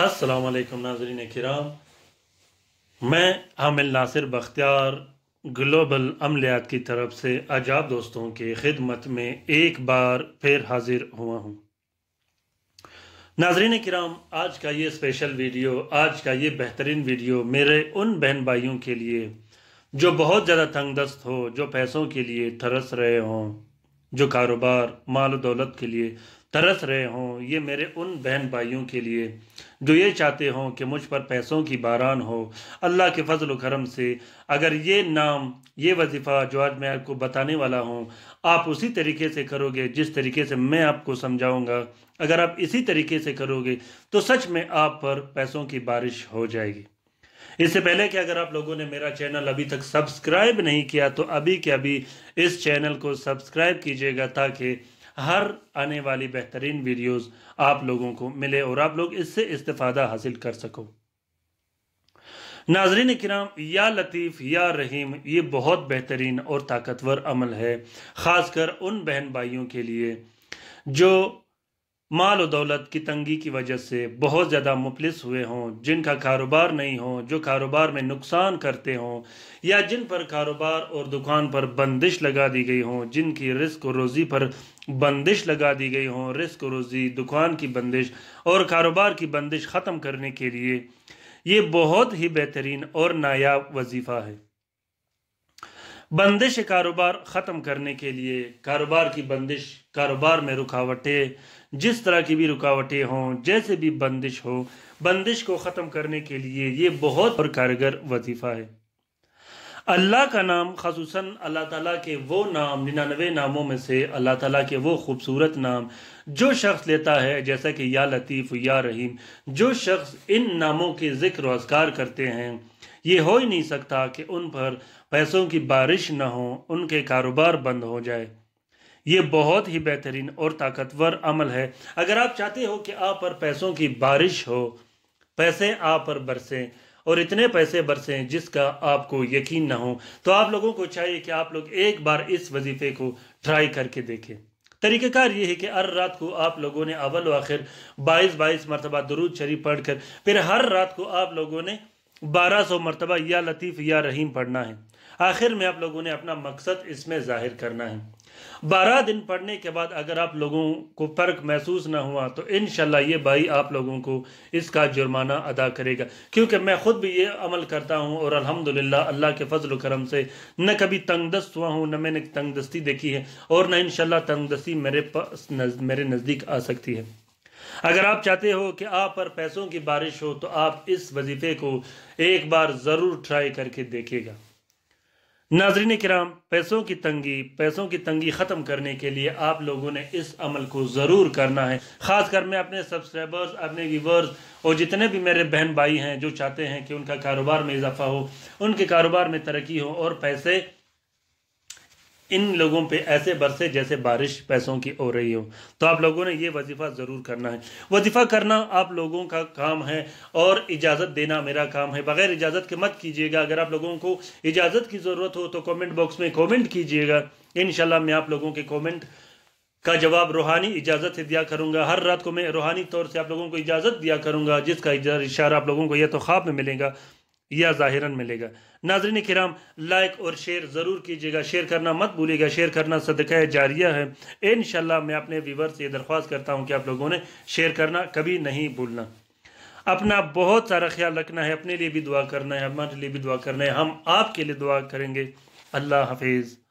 असलकम नाजरीन कराम मैं हामिल नासिर बख्तियार ग्लोबल अमलियात की तरफ से अजाब दोस्तों की खिदमत में एक बार फिर हाजिर हुआ हूँ नाजरीन कराम आज का ये स्पेशल वीडियो आज का ये बेहतरीन वीडियो मेरे उन बहन भाइयों के लिए जो बहुत ज़्यादा तंगदस्त हो जो पैसों के लिए तरस रहे हों जो कारोबार माल दौलत के लिए तरस रहे हों ये मेरे उन बहन भाइयों के लिए जो ये चाहते हों कि मुझ पर पैसों की बारान हो अल्लाह के फजल करम से अगर ये नाम ये वजीफ़ा जो आज मैं आपको बताने वाला हूँ आप उसी तरीके से करोगे जिस तरीके से मैं आपको समझाऊँगा अगर आप इसी तरीके से करोगे तो सच में आप पर पैसों की बारिश हो जाएगी इससे पहले कि अगर आप लोगों ने मेरा चैनल अभी तक सब्सक्राइब नहीं किया तो अभी के अभी इस चैनल को सब्सक्राइब कीजिएगा ताकि हर आने वाली बेहतरीन वीडियोस आप लोगों को मिले और आप लोग इससे इस्तादा हासिल कर सको नाजरीन कराम या लतीफ़ या रहीम ये बहुत बेहतरीन और ताकतवर अमल है ख़ासकर उन बहन भाइयों के लिए जो माल और दौलत की तंगी की वजह से बहुत ज़्यादा मुफलिस हुए हों जिनका कारोबार नहीं हो जो कारोबार में नुकसान करते हों या जिन पर कारोबार और दुकान पर बंदिश लगा दी गई हों जिनकी रिस्क और रोज़ी पर बंदिश लगा दी गई हों रिस्क और रोज़ी दुकान की बंदिश और कारोबार की बंदिश ख़त्म करने के लिए ये बहुत ही बेहतरीन और नायाब वजीफ़ा है बंदिश कारोबार ख़त्म करने के लिए कारोबार की बंदिश कारोबार में रुकावटें जिस तरह की भी रुकावटें हों जैसे भी बंदिश हो बंदिश को ख़त्म करने के लिए ये बहुत और कारगर वजीफ़ा है अल्लाह का नाम खसूस अल्लाह ताला के वो नाम निन्यानवे नामों में से अल्लाह ताला के वो खूबसूरत नाम जो शख्स लेता है जैसा कि या लतीफ़ या रहीम जो शख्स इन नामों के ज़िक्र रोज़गार करते हैं ये हो ही नहीं सकता कि उन पर पैसों की बारिश न हो उनके कारोबार बंद हो जाए ये बहुत ही बेहतरीन और ताकतवर अमल है अगर आप चाहते हो कि आप पर पैसों की बारिश हो पैसे आप पर बरसें और इतने पैसे बरसें जिसका आपको यकीन ना हो तो आप लोगों को चाहिए कि आप लोग एक बार इस वजीफे को ट्राई करके देखें तरीकेकार ये है कि हर रात को आप लोगों ने अव्वल आखिर बाईस बाईस मरतबा दरूद शरीफ पढ़कर फिर हर रात को आप लोगों ने बारह सौ मरतबा या लतीफ़ या रहीम पढ़ना है आखिर में आप लोगों ने अपना मकसद इसमें ज़ाहिर करना है बारह दिन पढ़ने के बाद अगर आप लोगों को फ़र्क महसूस ना हुआ तो इन ये भाई आप लोगों को इसका जुर्माना अदा करेगा क्योंकि मैं ख़ुद भी ये अमल करता हूँ और अल्हम्दुलिल्लाह अल्लाह के फजल करम से न कभी तंगदस्त हुआ हूँ न मैंने तंगदस्ती देखी है और न इन तंगदस्ती मेरे पास नज, मेरे नज़दीक आ सकती है अगर आप चाहते हो कि आप पर पैसों की बारिश हो तो आप इस वजीफे को एक बार ज़रूर ट्राई करके देखेगा नाजरीन कराम पैसों की तंगी पैसों की तंगी ख़त्म करने के लिए आप लोगों ने इस अमल को ज़रूर करना है ख़ासकर मैं अपने सब्सक्राइबर्स अपने व्यूवर्स और जितने भी मेरे बहन भाई हैं जो चाहते हैं कि उनका कारोबार में इजाफा हो उनके कारोबार में तरक्की हो और पैसे इन लोगों पे ऐसे बरसे जैसे बारिश पैसों की हो रही हो तो आप लोगों ने ये वजीफ़ा ज़रूर करना है वजीफ़ा करना आप लोगों का काम है और इजाज़त देना मेरा काम है बग़ैर इजाज़त के मत कीजिएगा अगर आप लोगों को इजाज़त की ज़रूरत हो तो कमेंट बॉक्स में कमेंट कीजिएगा इन मैं आप लोगों के कॉमेंट का जवाब रूहानी इजाज़त से दिया करूँगा हर रात को मैं रूहानी तौर से आप लोगों को इजाज़त दिया करूँगा जिसका इशारा आप लोगों को यह तो ख्वाब में मिलेगा या ज़ाहिरन मिलेगा नाजरीन कराम लाइक और शेयर ज़रूर कीजिएगा शेयर करना मत भूलिएगा शेयर करना सदका जारिया है इन मैं अपने व्यूवर से दरख्वास्त करता हूँ कि आप लोगों ने शेयर करना कभी नहीं भूलना अपना बहुत सारा ख्याल रखना है अपने लिए भी दुआ करना है हमारे लिए भी दुआ करना है हम आपके लिए दुआ करेंगे अल्लाह हाफिज़